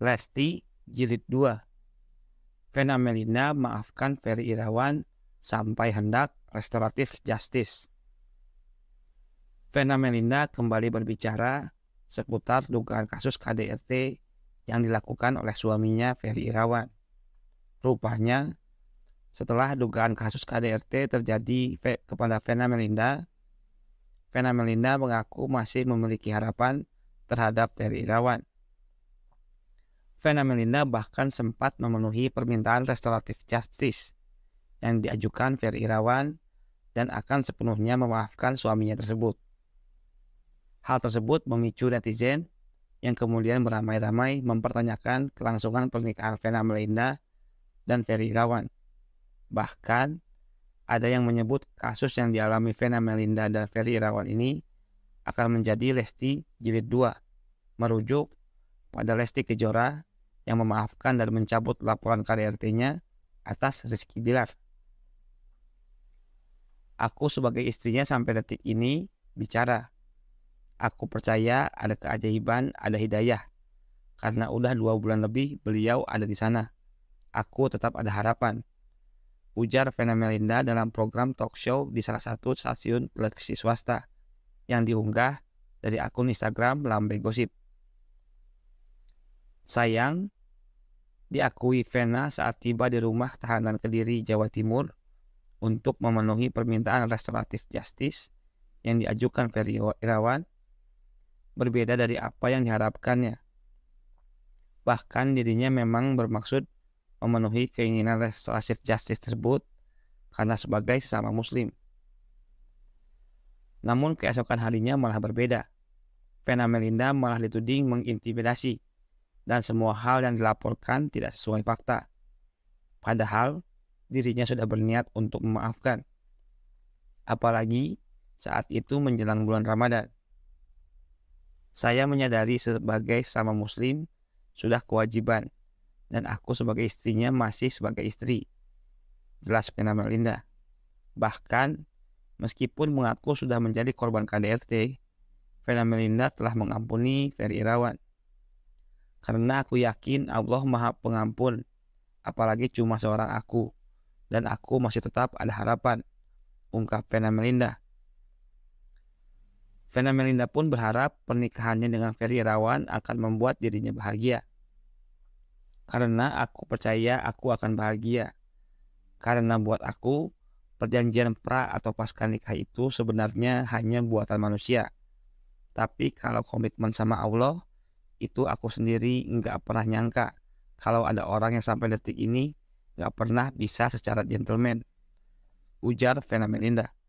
Lesti Jilid 2 Vena Melinda maafkan Ferry Irawan sampai hendak restoratif justice. Vena Melinda kembali berbicara seputar dugaan kasus KDRT yang dilakukan oleh suaminya Ferry Irawan. Rupanya, setelah dugaan kasus KDRT terjadi kepada Vena Melinda, Vena Melinda mengaku masih memiliki harapan terhadap Ferry Irawan Vena Melinda bahkan sempat memenuhi permintaan restoratif justice yang diajukan Ferry Irawan dan akan sepenuhnya memaafkan suaminya tersebut. Hal tersebut memicu netizen yang kemudian beramai-ramai mempertanyakan kelangsungan pernikahan Vena Melinda dan Ferry Irawan. Bahkan, ada yang menyebut kasus yang dialami Vena Melinda dan Ferry Irawan ini akan menjadi Lesti jilid 2, merujuk pada Lesti Kejora yang memaafkan dan mencabut laporan KDRT-nya atas Rizky Bilar. Aku sebagai istrinya sampai detik ini bicara. Aku percaya ada keajaiban, ada hidayah. Karena udah dua bulan lebih beliau ada di sana. Aku tetap ada harapan. Ujar Vena Melinda dalam program talk show di salah satu stasiun televisi swasta yang diunggah dari akun Instagram Lambe Gosip. Sayang, diakui Vena saat tiba di rumah tahanan Kediri, Jawa Timur untuk memenuhi permintaan restoratif justice yang diajukan Ferry Irawan berbeda dari apa yang diharapkannya. Bahkan dirinya memang bermaksud memenuhi keinginan restoratif justice tersebut karena sebagai sesama muslim. Namun keesokan harinya malah berbeda. Vena Melinda malah dituding mengintimidasi dan semua hal yang dilaporkan tidak sesuai fakta. Padahal dirinya sudah berniat untuk memaafkan. Apalagi saat itu menjelang bulan Ramadan. Saya menyadari sebagai sama muslim sudah kewajiban dan aku sebagai istrinya masih sebagai istri. Jelas kena Melinda. Bahkan meskipun mengaku sudah menjadi korban KDRT, Vena Melinda telah mengampuni Ferry Irawan karena aku yakin Allah Maha Pengampun, apalagi cuma seorang aku, dan aku masih tetap ada harapan, ungkap Vena Melinda. Vena Melinda pun berharap pernikahannya dengan Ferry Rawan akan membuat dirinya bahagia. Karena aku percaya aku akan bahagia. Karena buat aku, perjanjian pra atau pasca nikah itu sebenarnya hanya buatan manusia. Tapi kalau komitmen sama Allah, itu aku sendiri nggak pernah nyangka kalau ada orang yang sampai detik ini nggak pernah bisa secara gentleman. Ujar Fenomen Indah.